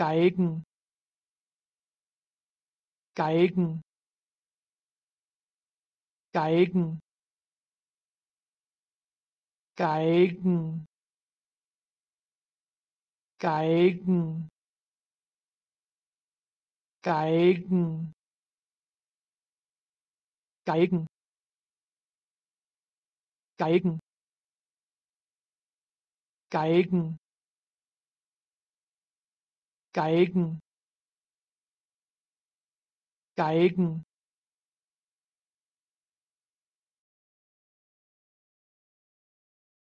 geigen geigen geigen geigen geigen geigen geigen geigen geigen geigen Geigen